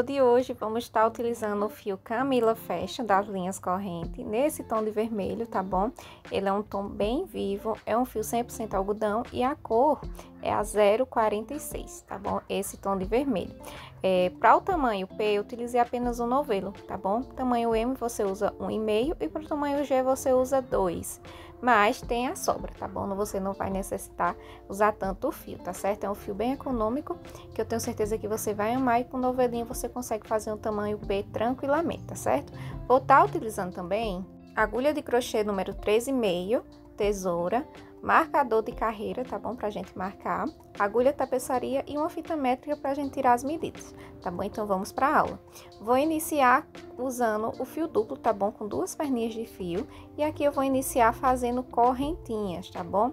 tutorial de hoje vamos estar utilizando o fio Camila Fashion das linhas corrente nesse tom de vermelho, tá bom? Ele é um tom bem vivo, é um fio 100% algodão e a cor é a 046, tá bom? Esse tom de vermelho. É, para o tamanho P eu utilizei apenas um novelo, tá bom? Tamanho M você usa 1,5 e para o tamanho G você usa 2 mas tem a sobra, tá bom? Você não vai necessitar usar tanto o fio, tá certo? É um fio bem econômico, que eu tenho certeza que você vai amar e com novelinho você consegue fazer um tamanho B tranquilamente, tá certo? Vou estar tá utilizando também agulha de crochê número 13,5, tesoura, marcador de carreira, tá bom? Pra gente marcar, agulha, tapeçaria e uma fita métrica pra gente tirar as medidas, tá bom? Então, vamos pra aula. Vou iniciar usando o fio duplo, tá bom? Com duas perninhas de fio. E aqui eu vou iniciar fazendo correntinhas, tá bom?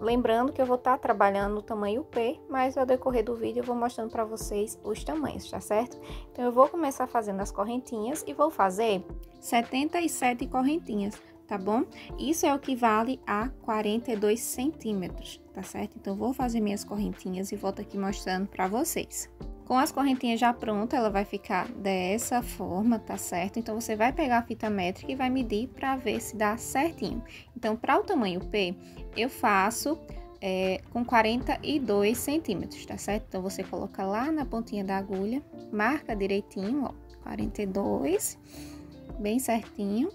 Lembrando que eu vou estar tá trabalhando no tamanho P, mas ao decorrer do vídeo eu vou mostrando para vocês os tamanhos, tá certo? Então, eu vou começar fazendo as correntinhas e vou fazer 77 correntinhas, tá bom? Isso é o que vale a 42 centímetros, tá certo? Então, vou fazer minhas correntinhas e volto aqui mostrando para vocês. Com as correntinhas já prontas, ela vai ficar dessa forma, tá certo? Então, você vai pegar a fita métrica e vai medir para ver se dá certinho. Então, para o tamanho P, eu faço é, com 42 centímetros, tá certo? Então, você coloca lá na pontinha da agulha, marca direitinho, ó, 42, bem certinho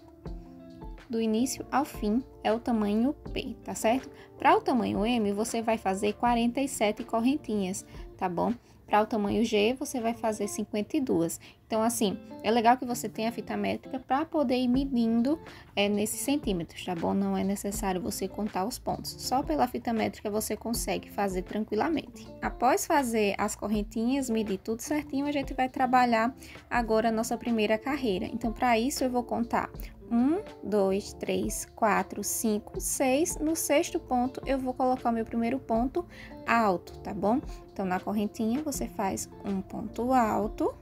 do início ao fim é o tamanho P, tá certo? Para o tamanho M, você vai fazer 47 correntinhas, tá bom? Para o tamanho G, você vai fazer 52. Então, assim, é legal que você tenha a fita métrica para poder ir medindo é, nesses centímetros, tá bom? Não é necessário você contar os pontos. Só pela fita métrica você consegue fazer tranquilamente. Após fazer as correntinhas, medir tudo certinho, a gente vai trabalhar agora a nossa primeira carreira. Então, para isso, eu vou contar 1, 2, 3, 4, 5, 6. No sexto ponto, eu vou colocar o meu primeiro ponto alto, tá bom? Então, na correntinha, você faz um ponto alto,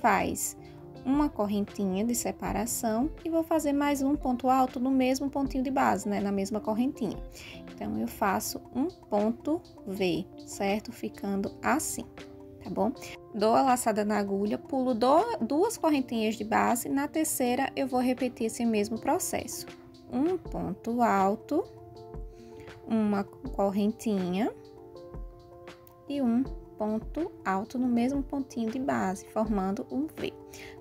faz uma correntinha de separação e vou fazer mais um ponto alto no mesmo pontinho de base, né? Na mesma correntinha. Então, eu faço um ponto V, certo? Ficando assim tá bom? Dou a laçada na agulha, pulo duas correntinhas de base, na terceira eu vou repetir esse mesmo processo. Um ponto alto, uma correntinha e um ponto alto no mesmo pontinho de base, formando um V,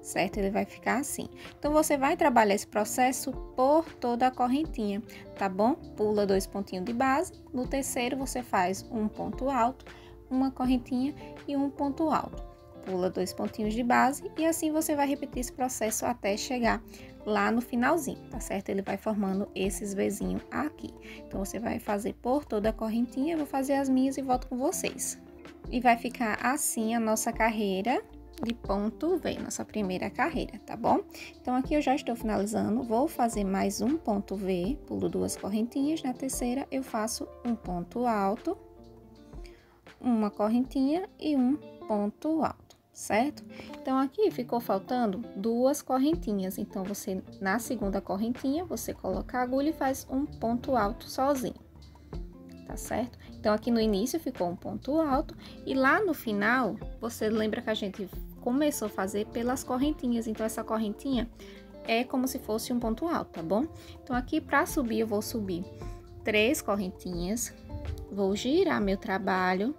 certo? Ele vai ficar assim. Então, você vai trabalhar esse processo por toda a correntinha, tá bom? Pula dois pontinhos de base, no terceiro você faz um ponto alto, uma correntinha e um ponto alto. Pula dois pontinhos de base e assim você vai repetir esse processo até chegar lá no finalzinho, tá certo? Ele vai formando esses vizinhos aqui. Então, você vai fazer por toda a correntinha, eu vou fazer as minhas e volto com vocês. E vai ficar assim a nossa carreira de ponto V, nossa primeira carreira, tá bom? Então, aqui eu já estou finalizando, vou fazer mais um ponto V, pulo duas correntinhas, na terceira eu faço um ponto alto, uma correntinha e um ponto alto, certo? Então, aqui ficou faltando duas correntinhas. Então, você, na segunda correntinha, você coloca a agulha e faz um ponto alto sozinho, tá certo? Então, aqui no início ficou um ponto alto e lá no final, você lembra que a gente começou a fazer pelas correntinhas. Então, essa correntinha é como se fosse um ponto alto, tá bom? Então, aqui para subir, eu vou subir três correntinhas, vou girar meu trabalho,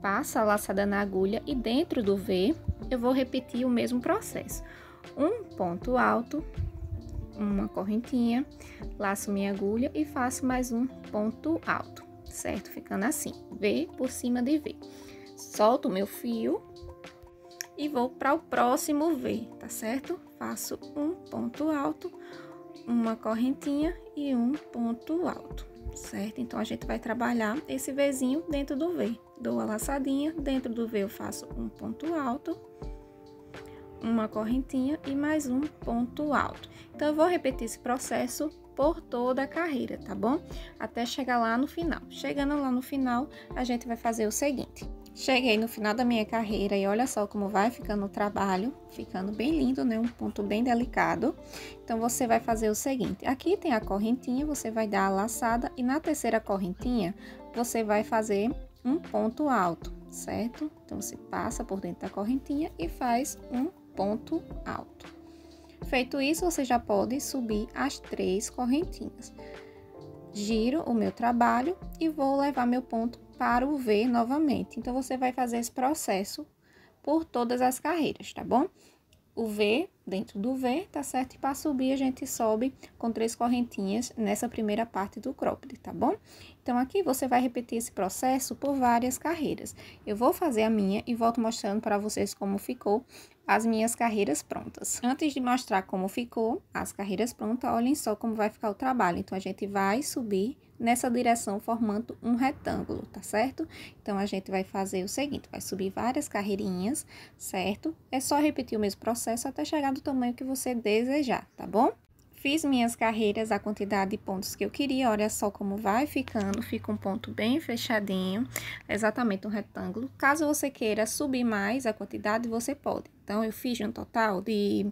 passo a laçada na agulha e dentro do V eu vou repetir o mesmo processo. Um ponto alto, uma correntinha, laço minha agulha e faço mais um ponto alto, certo? Ficando assim, V por cima de V. Solto meu fio e vou para o próximo V, tá certo? Faço um ponto alto, uma correntinha e um ponto alto certo? Então, a gente vai trabalhar esse Vzinho dentro do V. Dou a laçadinha, dentro do V eu faço um ponto alto, uma correntinha e mais um ponto alto. Então, eu vou repetir esse processo por toda a carreira, tá bom? Até chegar lá no final. Chegando lá no final, a gente vai fazer o seguinte. Cheguei no final da minha carreira e olha só como vai ficando o trabalho, ficando bem lindo, né? Um ponto bem delicado. Então, você vai fazer o seguinte: aqui tem a correntinha, você vai dar a laçada, e na terceira correntinha, você vai fazer um ponto alto, certo? Então, você passa por dentro da correntinha e faz um ponto alto. Feito isso, você já pode subir as três correntinhas. Giro o meu trabalho e vou levar meu ponto para o V novamente. Então, você vai fazer esse processo por todas as carreiras, tá bom? O V dentro do V, tá certo? E para subir, a gente sobe com três correntinhas nessa primeira parte do cropped, tá bom? Então, aqui você vai repetir esse processo por várias carreiras. Eu vou fazer a minha e volto mostrando para vocês como ficou as minhas carreiras prontas. Antes de mostrar como ficou as carreiras prontas, olhem só como vai ficar o trabalho. Então, a gente vai subir nessa direção, formando um retângulo, tá certo? Então, a gente vai fazer o seguinte, vai subir várias carreirinhas, certo? É só repetir o mesmo processo até chegar do tamanho que você desejar, tá bom? Fiz minhas carreiras, a quantidade de pontos que eu queria, olha só como vai ficando, fica um ponto bem fechadinho, exatamente um retângulo. Caso você queira subir mais a quantidade, você pode. Então, eu fiz um total de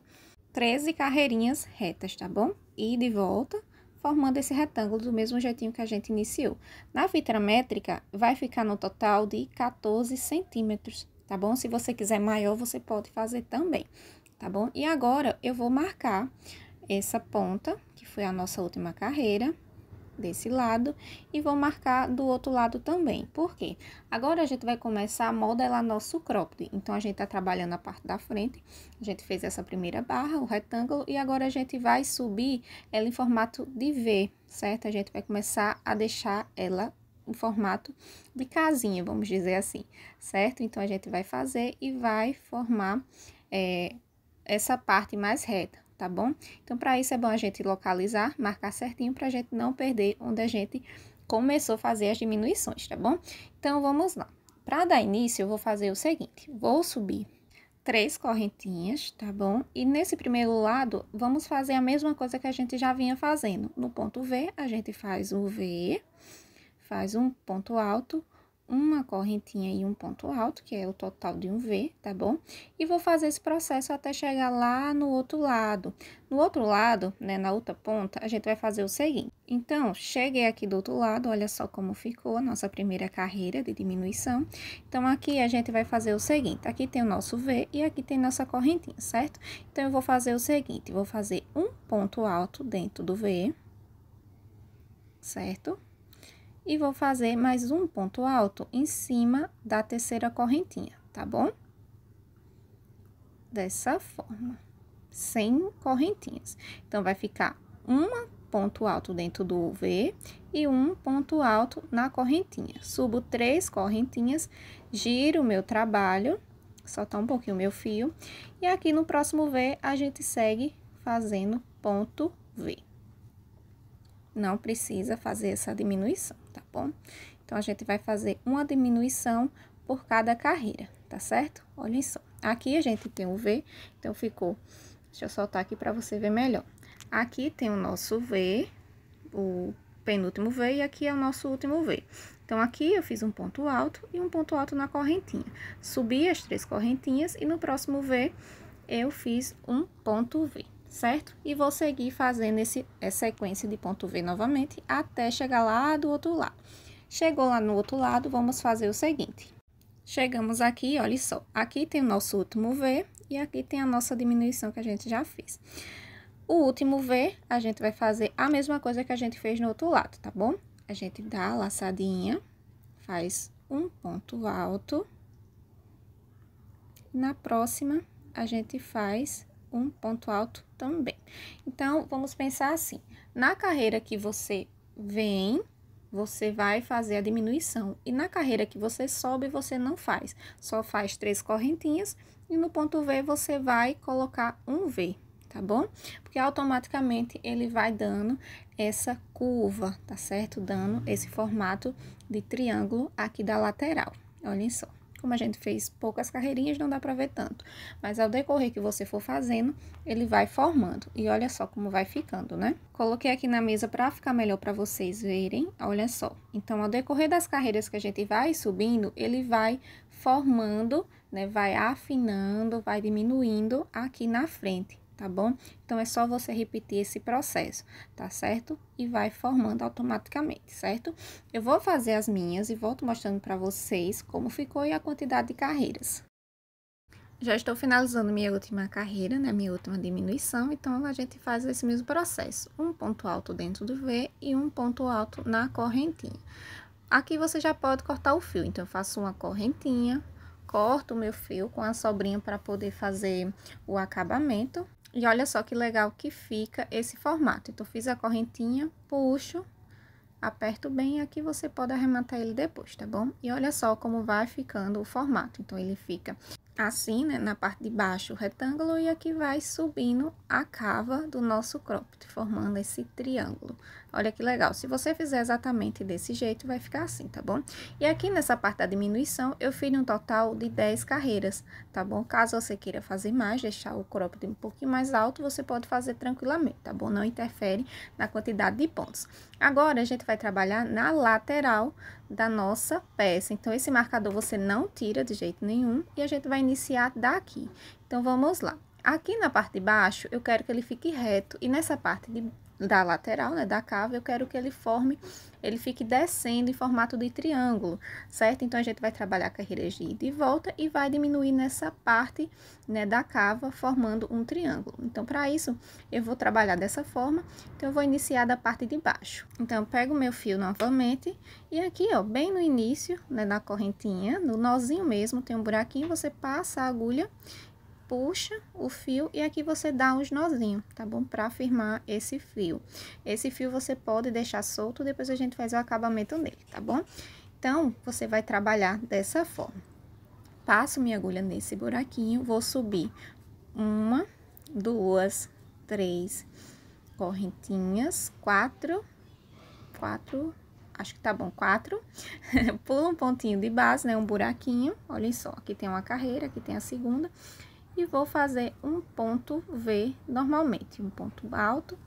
13 carreirinhas retas, tá bom? E de volta, formando esse retângulo do mesmo jeitinho que a gente iniciou. Na fita métrica, vai ficar no total de 14 centímetros, tá bom? Se você quiser maior, você pode fazer também, tá bom? E agora, eu vou marcar essa ponta, que foi a nossa última carreira, desse lado e vou marcar do outro lado também. Por quê? Agora a gente vai começar a modelar nosso cropped. Então, a gente tá trabalhando a parte da frente, a gente fez essa primeira barra, o retângulo, e agora a gente vai subir ela em formato de V, certo? A gente vai começar a deixar ela em formato de casinha, vamos dizer assim, certo? Então, a gente vai fazer e vai formar é, essa parte mais reta tá bom? Então, para isso é bom a gente localizar, marcar certinho para a gente não perder onde a gente começou a fazer as diminuições, tá bom? Então, vamos lá. Para dar início, eu vou fazer o seguinte, vou subir três correntinhas, tá bom? E nesse primeiro lado, vamos fazer a mesma coisa que a gente já vinha fazendo. No ponto V, a gente faz o V, faz um ponto alto, uma correntinha e um ponto alto, que é o total de um V, tá bom? E vou fazer esse processo até chegar lá no outro lado. No outro lado, né, na outra ponta, a gente vai fazer o seguinte. Então, cheguei aqui do outro lado, olha só como ficou a nossa primeira carreira de diminuição. Então, aqui a gente vai fazer o seguinte, aqui tem o nosso V e aqui tem nossa correntinha, certo? Então, eu vou fazer o seguinte, vou fazer um ponto alto dentro do V, certo? e vou fazer mais um ponto alto em cima da terceira correntinha, tá bom? Dessa forma, sem correntinhas. Então, vai ficar um ponto alto dentro do V e um ponto alto na correntinha. Subo três correntinhas, giro o meu trabalho, soltar um pouquinho o meu fio. E aqui no próximo V, a gente segue fazendo ponto V. Não precisa fazer essa diminuição tá bom? Então, a gente vai fazer uma diminuição por cada carreira, tá certo? Olhem só. Aqui a gente tem o um V, então ficou... Deixa eu soltar aqui para você ver melhor. Aqui tem o nosso V, o penúltimo V, e aqui é o nosso último V. Então, aqui eu fiz um ponto alto e um ponto alto na correntinha. Subi as três correntinhas e no próximo V eu fiz um ponto V certo? E vou seguir fazendo esse, essa sequência de ponto V novamente até chegar lá do outro lado. Chegou lá no outro lado, vamos fazer o seguinte. Chegamos aqui, olha só, aqui tem o nosso último V e aqui tem a nossa diminuição que a gente já fez. O último V, a gente vai fazer a mesma coisa que a gente fez no outro lado, tá bom? A gente dá a laçadinha, faz um ponto alto. Na próxima, a gente faz um ponto alto também. Então, vamos pensar assim: na carreira que você vem, você vai fazer a diminuição, e na carreira que você sobe, você não faz, só faz três correntinhas, e no ponto V você vai colocar um V. Tá bom? Porque automaticamente ele vai dando essa curva, tá certo? Dando esse formato de triângulo aqui da lateral. Olhem só. Como a gente fez poucas carreirinhas, não dá para ver tanto. Mas ao decorrer que você for fazendo, ele vai formando. E olha só como vai ficando, né? Coloquei aqui na mesa para ficar melhor para vocês verem. Olha só. Então, ao decorrer das carreiras que a gente vai subindo, ele vai formando, né? Vai afinando, vai diminuindo aqui na frente tá bom? Então, é só você repetir esse processo, tá certo? E vai formando automaticamente, certo? Eu vou fazer as minhas e volto mostrando para vocês como ficou e a quantidade de carreiras. Já estou finalizando minha última carreira, né, minha última diminuição, então a gente faz esse mesmo processo. Um ponto alto dentro do V e um ponto alto na correntinha. Aqui você já pode cortar o fio, então eu faço uma correntinha, corto o meu fio com a sobrinha para poder fazer o acabamento e olha só que legal que fica esse formato. Então, fiz a correntinha, puxo, aperto bem aqui você pode arrematar ele depois, tá bom? E olha só como vai ficando o formato. Então, ele fica assim, né, na parte de baixo o retângulo e aqui vai subindo a cava do nosso cropped, formando esse triângulo. Olha que legal. Se você fizer exatamente desse jeito, vai ficar assim, tá bom? E aqui nessa parte da diminuição, eu fiz um total de 10 carreiras, tá bom? Caso você queira fazer mais, deixar o cropped um pouquinho mais alto, você pode fazer tranquilamente, tá bom? Não interfere na quantidade de pontos. Agora, a gente vai trabalhar na lateral da nossa peça. Então, esse marcador você não tira de jeito nenhum e a gente vai iniciar daqui. Então, vamos lá. Aqui na parte de baixo, eu quero que ele fique reto e nessa parte de da lateral, né, da cava, eu quero que ele forme, ele fique descendo em formato de triângulo, certo? Então, a gente vai trabalhar carreira de ida e volta e vai diminuir nessa parte, né, da cava, formando um triângulo. Então, para isso, eu vou trabalhar dessa forma, então, eu vou iniciar da parte de baixo. Então, eu pego o meu fio novamente e aqui, ó, bem no início, né, da correntinha, no nozinho mesmo, tem um buraquinho, você passa a agulha puxa o fio e aqui você dá uns nozinhos, tá bom? Pra firmar esse fio. Esse fio você pode deixar solto, depois a gente faz o acabamento nele, tá bom? Então, você vai trabalhar dessa forma. Passo minha agulha nesse buraquinho, vou subir uma, duas, três correntinhas, quatro, quatro, acho que tá bom, quatro, pula um pontinho de base, né, um buraquinho, olhem só, aqui tem uma carreira, aqui tem a segunda, e vou fazer um ponto V normalmente, um ponto alto,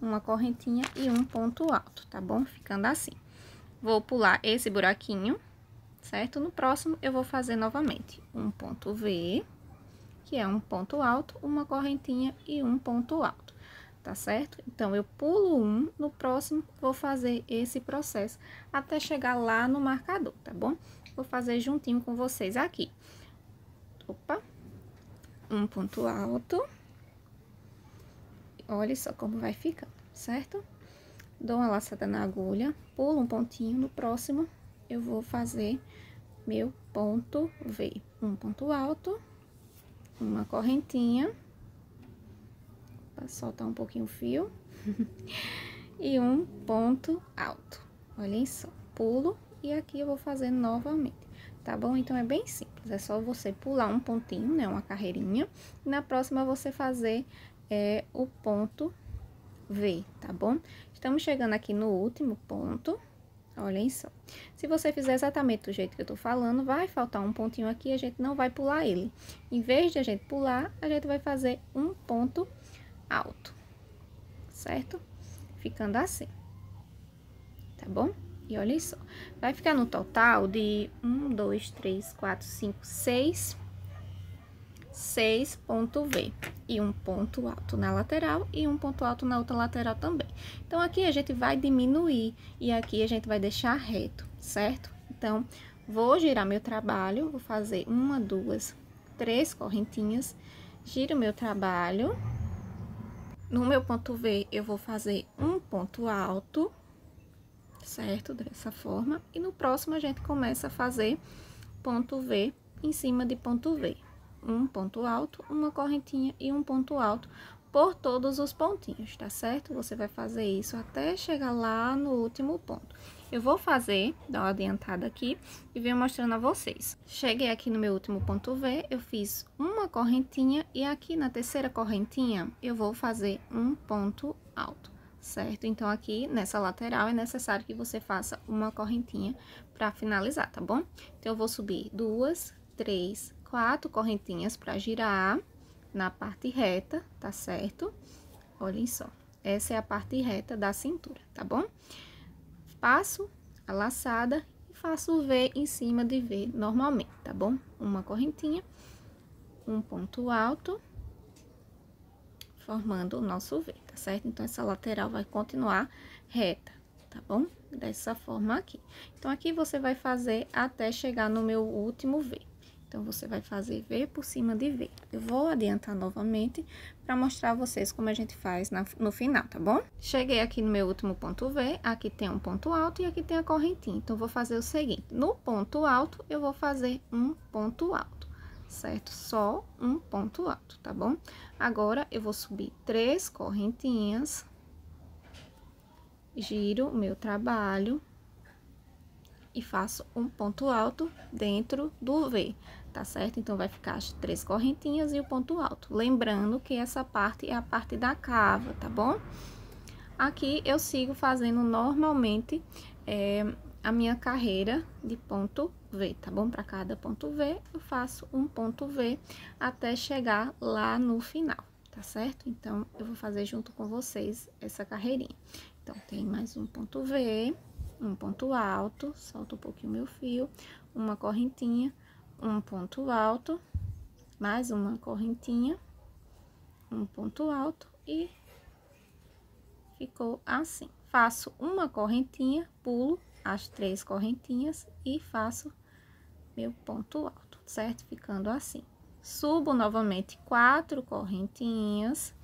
uma correntinha e um ponto alto, tá bom? Ficando assim. Vou pular esse buraquinho, certo? No próximo, eu vou fazer novamente um ponto V, que é um ponto alto, uma correntinha e um ponto alto, tá certo? Então, eu pulo um, no próximo, vou fazer esse processo até chegar lá no marcador, tá bom? Vou fazer juntinho com vocês aqui. Opa! um ponto alto. Olha só como vai ficar, certo? Dou uma laçada na agulha, pulo um pontinho, no próximo eu vou fazer meu ponto V. Um ponto alto, uma correntinha, para soltar um pouquinho o fio, e um ponto alto. Olhem só, pulo, e aqui eu vou fazer novamente tá bom? Então, é bem simples, é só você pular um pontinho, né, uma carreirinha, e na próxima você fazer é, o ponto V, tá bom? Estamos chegando aqui no último ponto, olhem só. Se você fizer exatamente do jeito que eu tô falando, vai faltar um pontinho aqui a gente não vai pular ele. Em vez de a gente pular, a gente vai fazer um ponto alto, certo? Ficando assim, tá bom? E olha só, vai ficar no total de 1, 2, 3, 4, 5, 6, 6 ponto V. E um ponto alto na lateral e um ponto alto na outra lateral também. Então, aqui a gente vai diminuir e aqui a gente vai deixar reto, certo? Então, vou girar meu trabalho, vou fazer uma, duas, três correntinhas, giro meu trabalho. No meu ponto V, eu vou fazer um ponto alto certo? Dessa forma. E no próximo, a gente começa a fazer ponto V em cima de ponto V. Um ponto alto, uma correntinha e um ponto alto por todos os pontinhos, tá certo? Você vai fazer isso até chegar lá no último ponto. Eu vou fazer, dar uma adiantada aqui e venho mostrando a vocês. Cheguei aqui no meu último ponto V, eu fiz uma correntinha e aqui na terceira correntinha eu vou fazer um ponto alto certo? Então, aqui nessa lateral é necessário que você faça uma correntinha para finalizar, tá bom? Então, eu vou subir duas, três, quatro correntinhas para girar na parte reta, tá certo? Olhem só, essa é a parte reta da cintura, tá bom? Passo a laçada e faço o V em cima de V normalmente, tá bom? Uma correntinha, um ponto alto formando o nosso V, tá certo? Então, essa lateral vai continuar reta, tá bom? Dessa forma aqui. Então, aqui você vai fazer até chegar no meu último V. Então, você vai fazer V por cima de V. Eu vou adiantar novamente para mostrar a vocês como a gente faz na, no final, tá bom? Cheguei aqui no meu último ponto V, aqui tem um ponto alto e aqui tem a correntinha. Então, vou fazer o seguinte, no ponto alto, eu vou fazer um ponto alto certo? Só um ponto alto, tá bom? Agora, eu vou subir três correntinhas, giro o meu trabalho e faço um ponto alto dentro do V, tá certo? Então, vai ficar as três correntinhas e o ponto alto. Lembrando que essa parte é a parte da cava, tá bom? Aqui, eu sigo fazendo normalmente é, a minha carreira de ponto alto V, tá bom? Para cada ponto V, eu faço um ponto V até chegar lá no final, tá certo? Então, eu vou fazer junto com vocês essa carreirinha. Então, tem mais um ponto V, um ponto alto, solto um pouquinho meu fio, uma correntinha, um ponto alto, mais uma correntinha, um ponto alto e ficou assim. Faço uma correntinha, pulo as três correntinhas e faço meu ponto alto, certo? Ficando assim. Subo novamente quatro correntinhas,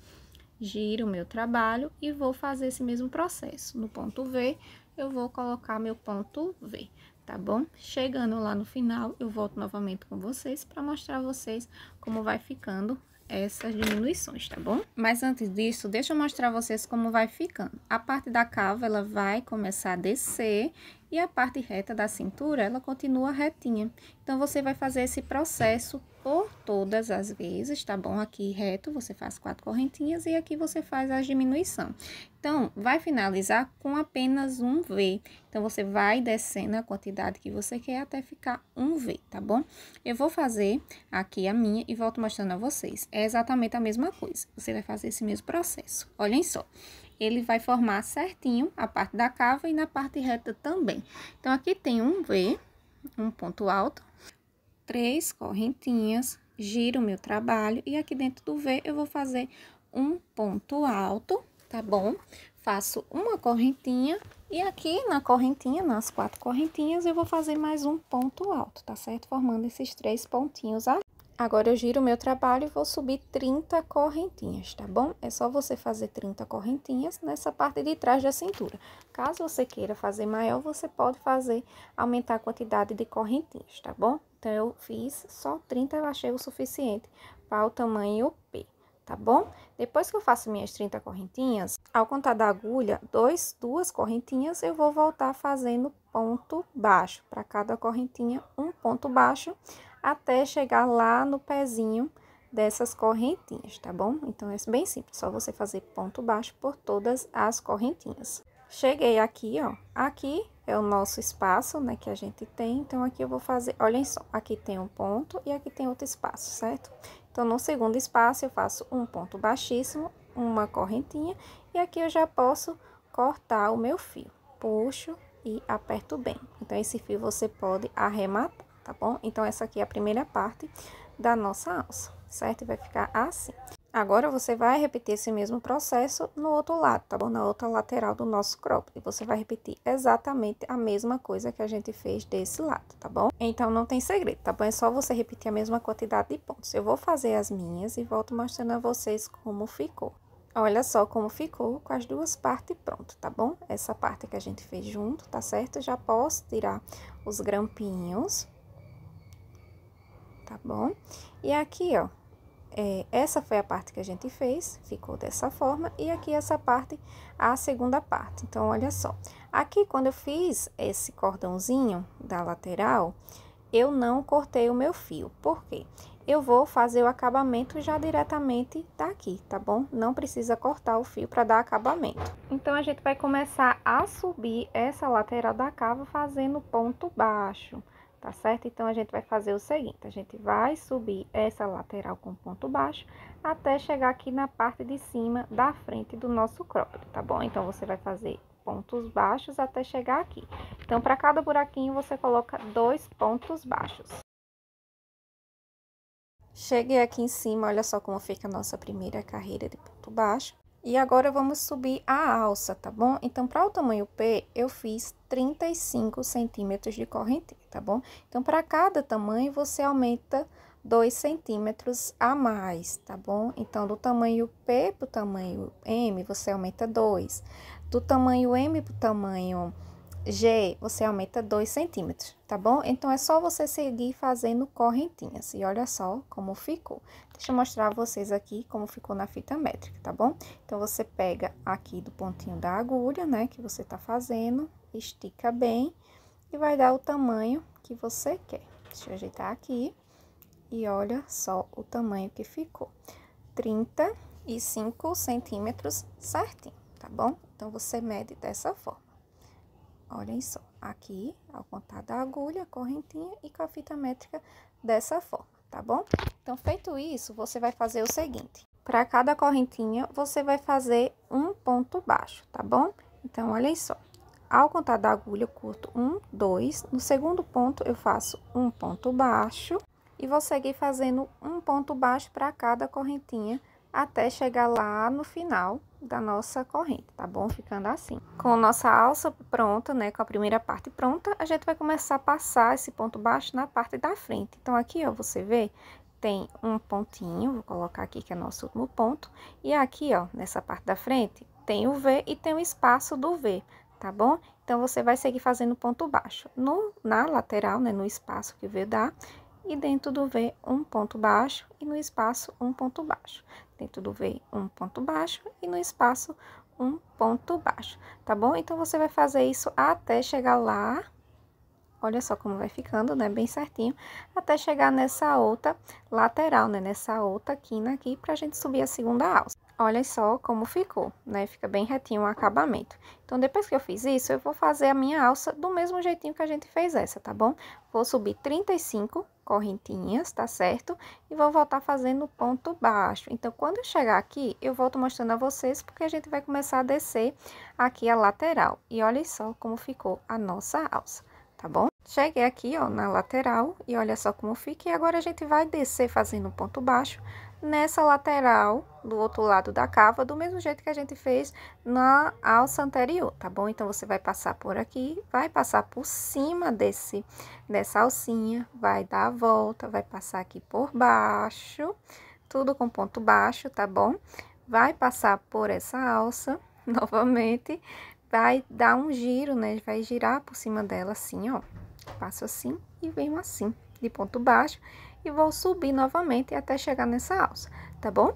giro o meu trabalho e vou fazer esse mesmo processo. No ponto V, eu vou colocar meu ponto V, tá bom? Chegando lá no final, eu volto novamente com vocês para mostrar a vocês como vai ficando essas diminuições, tá bom? Mas antes disso, deixa eu mostrar a vocês como vai ficando. A parte da cava, ela vai começar a descer e a parte reta da cintura, ela continua retinha. Então, você vai fazer esse processo por todas as vezes, tá bom? Aqui reto você faz quatro correntinhas e aqui você faz a diminuição. Então, vai finalizar com apenas um V. Então, você vai descendo a quantidade que você quer até ficar um V, tá bom? Eu vou fazer aqui a minha e volto mostrando a vocês. É exatamente a mesma coisa. Você vai fazer esse mesmo processo. Olhem só ele vai formar certinho a parte da cava e na parte reta também. Então, aqui tem um V, um ponto alto, três correntinhas, giro o meu trabalho e aqui dentro do V eu vou fazer um ponto alto, tá bom? Faço uma correntinha e aqui na correntinha, nas quatro correntinhas, eu vou fazer mais um ponto alto, tá certo? Formando esses três pontinhos ali. Agora, eu giro o meu trabalho e vou subir 30 correntinhas, tá bom? É só você fazer 30 correntinhas nessa parte de trás da cintura. Caso você queira fazer maior, você pode fazer, aumentar a quantidade de correntinhas, tá bom? Então, eu fiz só 30, eu achei o suficiente para o tamanho P, tá bom? Depois que eu faço minhas 30 correntinhas, ao contar da agulha, dois, duas correntinhas, eu vou voltar fazendo ponto baixo. Para cada correntinha, um ponto baixo, até chegar lá no pezinho dessas correntinhas, tá bom? Então, é bem simples, só você fazer ponto baixo por todas as correntinhas. Cheguei aqui, ó. Aqui é o nosso espaço, né, que a gente tem. Então, aqui eu vou fazer, olhem só, aqui tem um ponto e aqui tem outro espaço, certo? Então, no segundo espaço, eu faço um ponto baixíssimo, uma correntinha. E aqui eu já posso cortar o meu fio. Puxo e aperto bem. Então, esse fio você pode arrematar, tá bom? Então, essa aqui é a primeira parte da nossa alça, certo? Vai ficar assim. Agora, você vai repetir esse mesmo processo no outro lado, tá bom? Na outra lateral do nosso crop e Você vai repetir exatamente a mesma coisa que a gente fez desse lado, tá bom? Então, não tem segredo, tá bom? É só você repetir a mesma quantidade de pontos. Eu vou fazer as minhas e volto mostrando a vocês como ficou. Olha só como ficou com as duas partes pronto, tá bom? Essa parte que a gente fez junto, tá certo? Já posso tirar os grampinhos, tá bom? E aqui, ó, é, essa foi a parte que a gente fez, ficou dessa forma, e aqui essa parte, a segunda parte. Então, olha só, aqui quando eu fiz esse cordãozinho da lateral, eu não cortei o meu fio, por quê? eu vou fazer o acabamento já diretamente daqui, tá bom? Não precisa cortar o fio para dar acabamento. Então, a gente vai começar a subir essa lateral da cava fazendo ponto baixo tá certo? Então, a gente vai fazer o seguinte, a gente vai subir essa lateral com ponto baixo até chegar aqui na parte de cima da frente do nosso cropped, tá bom? Então, você vai fazer pontos baixos até chegar aqui. Então, para cada buraquinho, você coloca dois pontos baixos. Cheguei aqui em cima, olha só como fica a nossa primeira carreira de ponto baixo. E agora, vamos subir a alça, tá bom? Então, para o tamanho P, eu fiz 35 centímetros de correntinha, tá bom? Então, para cada tamanho, você aumenta 2 centímetros a mais, tá bom? Então, do tamanho P para o tamanho M, você aumenta 2. Do tamanho M para o tamanho G, você aumenta 2 centímetros, tá bom? Então, é só você seguir fazendo correntinhas. E olha só como ficou. Deixa eu mostrar a vocês aqui como ficou na fita métrica, tá bom? Então, você pega aqui do pontinho da agulha, né, que você tá fazendo, estica bem e vai dar o tamanho que você quer. Deixa eu ajeitar aqui e olha só o tamanho que ficou. 35 centímetros certinho, tá bom? Então, você mede dessa forma. Olhem só, aqui, ao contar da agulha, correntinha e com a fita métrica dessa forma, tá bom? Então, feito isso, você vai fazer o seguinte. Para cada correntinha, você vai fazer um ponto baixo, tá bom? Então, olhem só. Ao contar da agulha, eu curto um, dois. No segundo ponto, eu faço um ponto baixo. E vou seguir fazendo um ponto baixo para cada correntinha até chegar lá no final, da nossa corrente, tá bom? Ficando assim. Com a nossa alça pronta, né, com a primeira parte pronta, a gente vai começar a passar esse ponto baixo na parte da frente. Então, aqui, ó, você vê, tem um pontinho, vou colocar aqui que é nosso último ponto, e aqui, ó, nessa parte da frente, tem o V e tem o espaço do V, tá bom? Então, você vai seguir fazendo ponto baixo. No, na lateral, né, no espaço que o V dá, e dentro do V, um ponto baixo, e no espaço, um ponto baixo. Dentro do V, um ponto baixo e no espaço, um ponto baixo, tá bom? Então, você vai fazer isso até chegar lá. Olha só como vai ficando, né? Bem certinho, até chegar nessa outra lateral, né? Nessa outra quina aqui, pra gente subir a segunda alça. Olha só como ficou, né? Fica bem retinho o acabamento. Então, depois que eu fiz isso, eu vou fazer a minha alça do mesmo jeitinho que a gente fez essa, tá bom? Vou subir 35 correntinhas, tá certo? E vou voltar fazendo ponto baixo. Então, quando eu chegar aqui, eu volto mostrando a vocês, porque a gente vai começar a descer aqui a lateral. E olha só como ficou a nossa alça, tá bom? Cheguei aqui, ó, na lateral, e olha só como fica. E agora a gente vai descer fazendo ponto baixo nessa lateral do outro lado da cava, do mesmo jeito que a gente fez na alça anterior, tá bom? Então, você vai passar por aqui, vai passar por cima desse, dessa alcinha, vai dar a volta, vai passar aqui por baixo, tudo com ponto baixo, tá bom? Vai passar por essa alça, novamente, vai dar um giro, né? Vai girar por cima dela assim, ó, passo assim e venho assim, de ponto baixo, e vou subir novamente até chegar nessa alça, tá bom?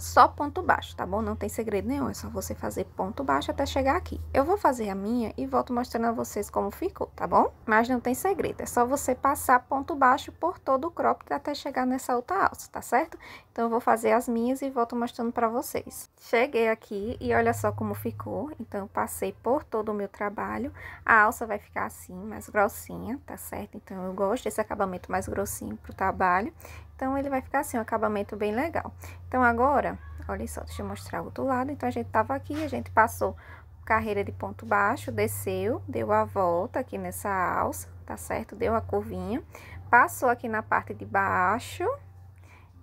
só ponto baixo, tá bom? Não tem segredo nenhum, é só você fazer ponto baixo até chegar aqui. Eu vou fazer a minha e volto mostrando a vocês como ficou, tá bom? Mas não tem segredo, é só você passar ponto baixo por todo o cropped até chegar nessa outra alça, tá certo? Então, eu vou fazer as minhas e volto mostrando pra vocês. Cheguei aqui e olha só como ficou, então, passei por todo o meu trabalho. A alça vai ficar assim, mais grossinha, tá certo? Então, eu gosto desse acabamento mais grossinho pro trabalho. Então, ele vai ficar assim, um acabamento bem legal. Então, agora, olha só, deixa eu mostrar o outro lado. Então, a gente tava aqui, a gente passou carreira de ponto baixo, desceu, deu a volta aqui nessa alça, tá certo? Deu a curvinha, passou aqui na parte de baixo,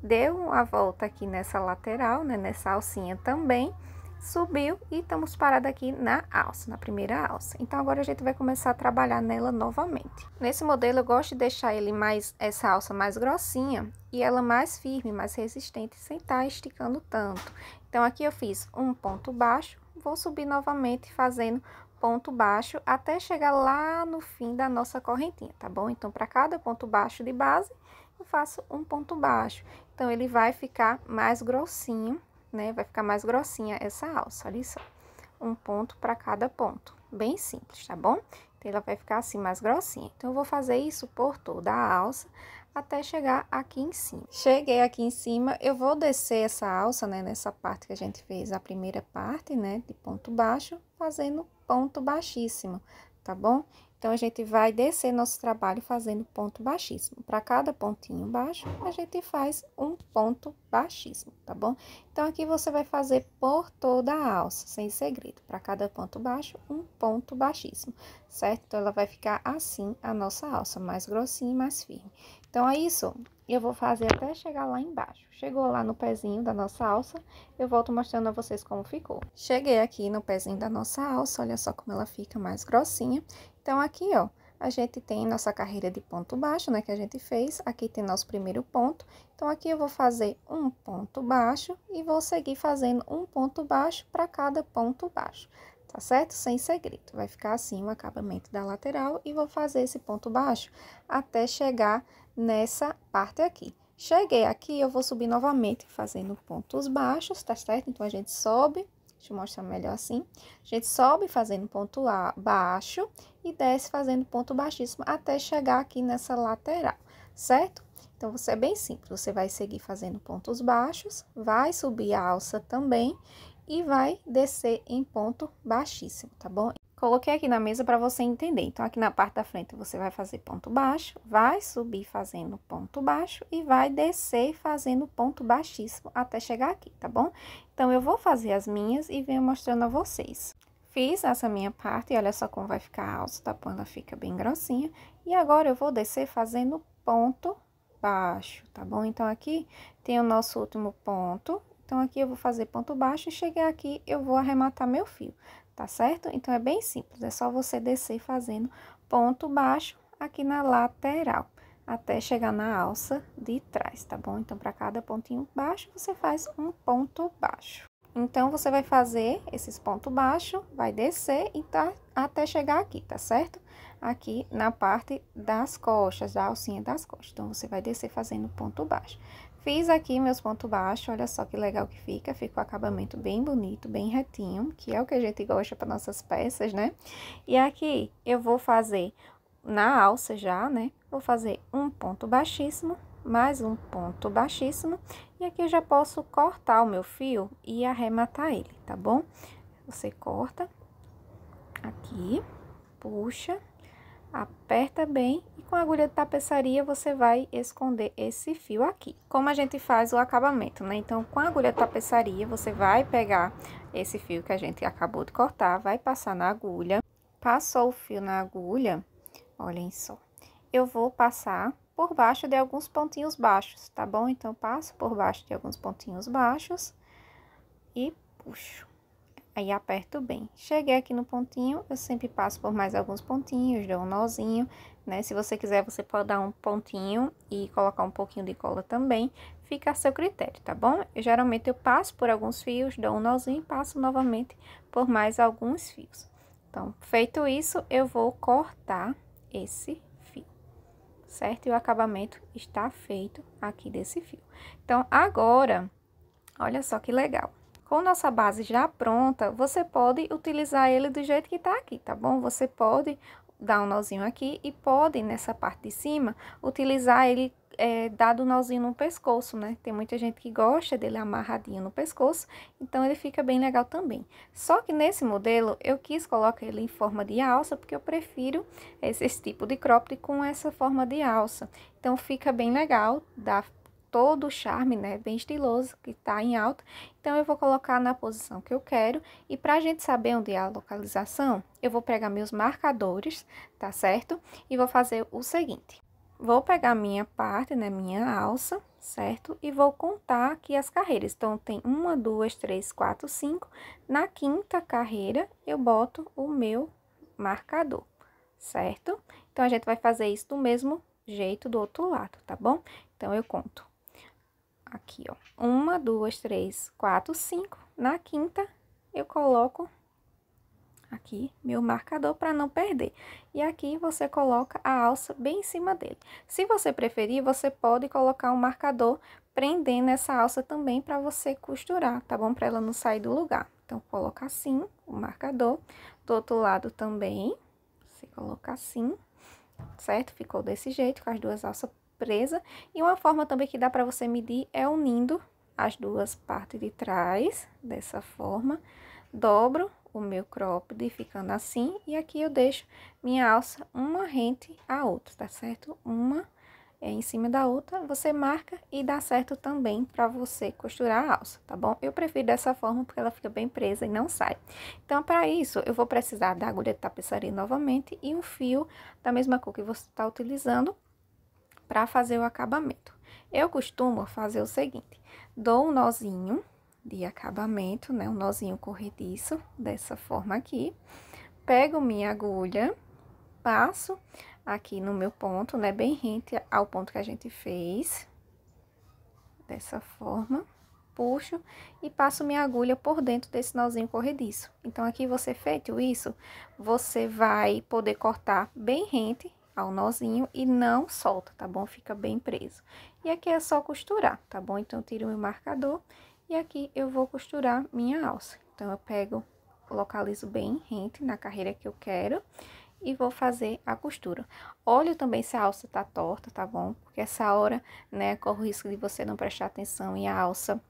deu a volta aqui nessa lateral, né? Nessa alcinha também subiu e estamos parados aqui na alça, na primeira alça. Então, agora a gente vai começar a trabalhar nela novamente. Nesse modelo, eu gosto de deixar ele mais, essa alça mais grossinha e ela mais firme, mais resistente, sem estar tá esticando tanto. Então, aqui eu fiz um ponto baixo, vou subir novamente fazendo ponto baixo até chegar lá no fim da nossa correntinha, tá bom? Então, para cada ponto baixo de base, eu faço um ponto baixo. Então, ele vai ficar mais grossinho né? Vai ficar mais grossinha essa alça, olha só. Um ponto para cada ponto, bem simples, tá bom? Então, ela vai ficar assim mais grossinha. Então, eu vou fazer isso por toda a alça até chegar aqui em cima. Cheguei aqui em cima, eu vou descer essa alça, né? Nessa parte que a gente fez a primeira parte, né? De ponto baixo, fazendo ponto baixíssimo, tá bom? Então, a gente vai descer nosso trabalho fazendo ponto baixíssimo. Para cada pontinho baixo, a gente faz um ponto baixíssimo, tá bom? Então, aqui você vai fazer por toda a alça, sem segredo. Para cada ponto baixo, um ponto baixíssimo, certo? Então, ela vai ficar assim a nossa alça, mais grossinha e mais firme. Então, é isso. Eu vou fazer até chegar lá embaixo. Chegou lá no pezinho da nossa alça, eu volto mostrando a vocês como ficou. Cheguei aqui no pezinho da nossa alça, olha só como ela fica mais grossinha. Então, aqui, ó, a gente tem nossa carreira de ponto baixo, né, que a gente fez. Aqui tem nosso primeiro ponto. Então, aqui eu vou fazer um ponto baixo e vou seguir fazendo um ponto baixo para cada ponto baixo, tá certo? Sem segredo. Vai ficar assim o acabamento da lateral e vou fazer esse ponto baixo até chegar nessa parte aqui. Cheguei aqui, eu vou subir novamente fazendo pontos baixos, tá certo? Então, a gente sobe, deixa eu mostrar melhor assim. A gente sobe fazendo ponto baixo e desce fazendo ponto baixíssimo até chegar aqui nessa lateral, certo? Então, você é bem simples, você vai seguir fazendo pontos baixos, vai subir a alça também e vai descer em ponto baixíssimo, tá bom? Coloquei aqui na mesa para você entender. Então, aqui na parte da frente, você vai fazer ponto baixo, vai subir fazendo ponto baixo e vai descer fazendo ponto baixíssimo até chegar aqui, tá bom? Então, eu vou fazer as minhas e venho mostrando a vocês. Fiz essa minha parte e olha só como vai ficar alto, tá bom? Ela fica bem grossinha. E agora, eu vou descer fazendo ponto baixo, tá bom? Então, aqui tem o nosso último ponto. Então, aqui eu vou fazer ponto baixo e chegar aqui, eu vou arrematar meu fio tá certo? Então, é bem simples, é só você descer fazendo ponto baixo aqui na lateral, até chegar na alça de trás, tá bom? Então, para cada pontinho baixo, você faz um ponto baixo. Então, você vai fazer esses pontos baixos, vai descer e tá até chegar aqui, tá certo? Aqui na parte das coxas da alcinha das costas. Então, você vai descer fazendo ponto baixo. Fiz aqui meus pontos baixos, olha só que legal que fica, fica o acabamento bem bonito, bem retinho, que é o que a gente gosta para nossas peças, né? E aqui eu vou fazer na alça já, né? Vou fazer um ponto baixíssimo, mais um ponto baixíssimo, e aqui eu já posso cortar o meu fio e arrematar ele, tá bom? Você corta aqui, puxa, aperta bem e com a agulha de tapeçaria você vai esconder esse fio aqui. Como a gente faz o acabamento, né? Então, com a agulha de tapeçaria, você vai pegar esse fio que a gente acabou de cortar, vai passar na agulha. Passou o fio na agulha, olhem só. Eu vou passar por baixo de alguns pontinhos baixos, tá bom? Então, passo por baixo de alguns pontinhos baixos e puxo aí aperto bem. Cheguei aqui no pontinho, eu sempre passo por mais alguns pontinhos, dou um nozinho, né? Se você quiser, você pode dar um pontinho e colocar um pouquinho de cola também, fica a seu critério, tá bom? Eu, geralmente eu passo por alguns fios, dou um nozinho e passo novamente por mais alguns fios. Então, feito isso, eu vou cortar esse fio, certo? E o acabamento está feito aqui desse fio. Então, agora, olha só que legal. Com nossa base já pronta, você pode utilizar ele do jeito que está aqui, tá bom? Você pode dar um nozinho aqui e pode, nessa parte de cima, utilizar ele é, dado um nozinho no pescoço, né? Tem muita gente que gosta dele amarradinho no pescoço, então ele fica bem legal também. Só que nesse modelo, eu quis colocar ele em forma de alça, porque eu prefiro esse, esse tipo de cropped com essa forma de alça. Então, fica bem legal, dá todo o charme, né, bem estiloso, que está em alta. Então, eu vou colocar na posição que eu quero. E para a gente saber onde é a localização, eu vou pegar meus marcadores, tá certo? E vou fazer o seguinte. Vou pegar minha parte, né, minha alça, certo? E vou contar aqui as carreiras. Então, tem uma, duas, três, quatro, cinco. Na quinta carreira, eu boto o meu marcador, certo? Então, a gente vai fazer isso do mesmo jeito do outro lado, tá bom? Então, eu conto aqui, ó. Uma, duas, três, quatro, cinco. Na quinta, eu coloco aqui meu marcador para não perder. E aqui você coloca a alça bem em cima dele. Se você preferir, você pode colocar um marcador prendendo essa alça também para você costurar, tá bom? Para ela não sair do lugar. Então, coloca assim o marcador. Do outro lado também, você coloca assim, certo? Ficou desse jeito, com as duas alças presa. E uma forma também que dá para você medir é unindo as duas partes de trás, dessa forma. Dobro o meu cropped ficando assim, e aqui eu deixo minha alça uma rente à outra, tá certo? Uma é, em cima da outra, você marca e dá certo também para você costurar a alça, tá bom? Eu prefiro dessa forma porque ela fica bem presa e não sai. Então, para isso, eu vou precisar da agulha de tapeçaria novamente e um fio da mesma cor que você está utilizando para fazer o acabamento. Eu costumo fazer o seguinte, dou um nozinho de acabamento, né, um nozinho corrediço, dessa forma aqui, pego minha agulha, passo aqui no meu ponto, né, bem rente ao ponto que a gente fez, dessa forma, puxo e passo minha agulha por dentro desse nozinho corrediço. Então, aqui você feito isso, você vai poder cortar bem rente ao nozinho e não solta, tá bom? Fica bem preso. E aqui é só costurar, tá bom? Então, eu tiro meu marcador e aqui eu vou costurar minha alça. Então, eu pego, localizo bem rente na carreira que eu quero e vou fazer a costura. Olho também se a alça tá torta, tá bom? Porque essa hora, né, corre o risco de você não prestar atenção e a alça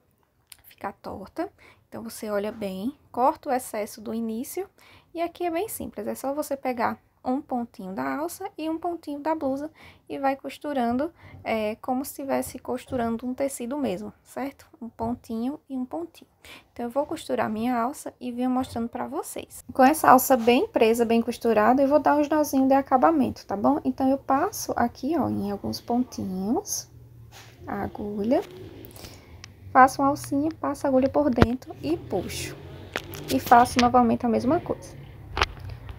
ficar torta. Então, você olha bem, corta o excesso do início e aqui é bem simples, é só você pegar um pontinho da alça e um pontinho da blusa e vai costurando é, como se estivesse costurando um tecido mesmo, certo? Um pontinho e um pontinho. Então, eu vou costurar minha alça e venho mostrando pra vocês. Com essa alça bem presa, bem costurada, eu vou dar uns nozinhos de acabamento, tá bom? Então, eu passo aqui, ó, em alguns pontinhos a agulha, faço uma alcinha, passo a agulha por dentro e puxo. E faço novamente a mesma coisa.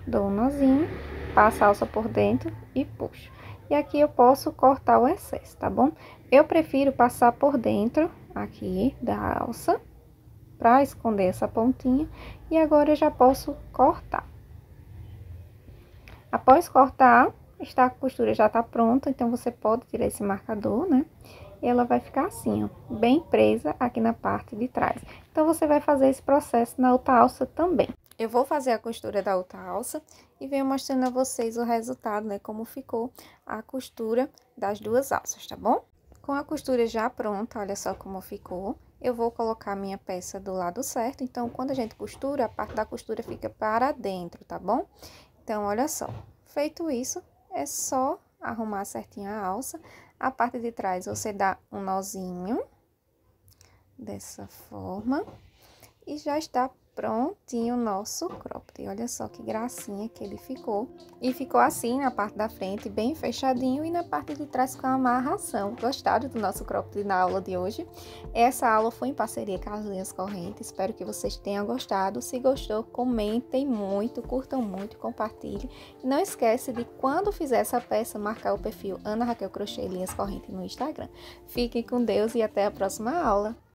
Dou um nozinho passo a alça por dentro e puxo. E aqui eu posso cortar o excesso, tá bom? Eu prefiro passar por dentro aqui da alça, para esconder essa pontinha. E agora eu já posso cortar. Após cortar, está, a costura já tá pronta, então você pode tirar esse marcador, né? E ela vai ficar assim, ó, bem presa aqui na parte de trás. Então, você vai fazer esse processo na outra alça também. Eu vou fazer a costura da outra alça e venho mostrando a vocês o resultado, né? Como ficou a costura das duas alças, tá bom? Com a costura já pronta, olha só como ficou. Eu vou colocar a minha peça do lado certo, então, quando a gente costura, a parte da costura fica para dentro, tá bom? Então, olha só. Feito isso, é só arrumar certinho a alça. A parte de trás, você dá um nozinho, dessa forma, e já está prontinho o nosso cropped. Olha só que gracinha que ele ficou. E ficou assim na parte da frente, bem fechadinho, e na parte de trás com a amarração. Gostaram do nosso cropped na aula de hoje? Essa aula foi em parceria com as linhas correntes. Espero que vocês tenham gostado. Se gostou, comentem muito, curtam muito, compartilhem. E não esquece de, quando fizer essa peça, marcar o perfil Ana Raquel Crochê Linhas Correntes no Instagram. Fiquem com Deus e até a próxima aula.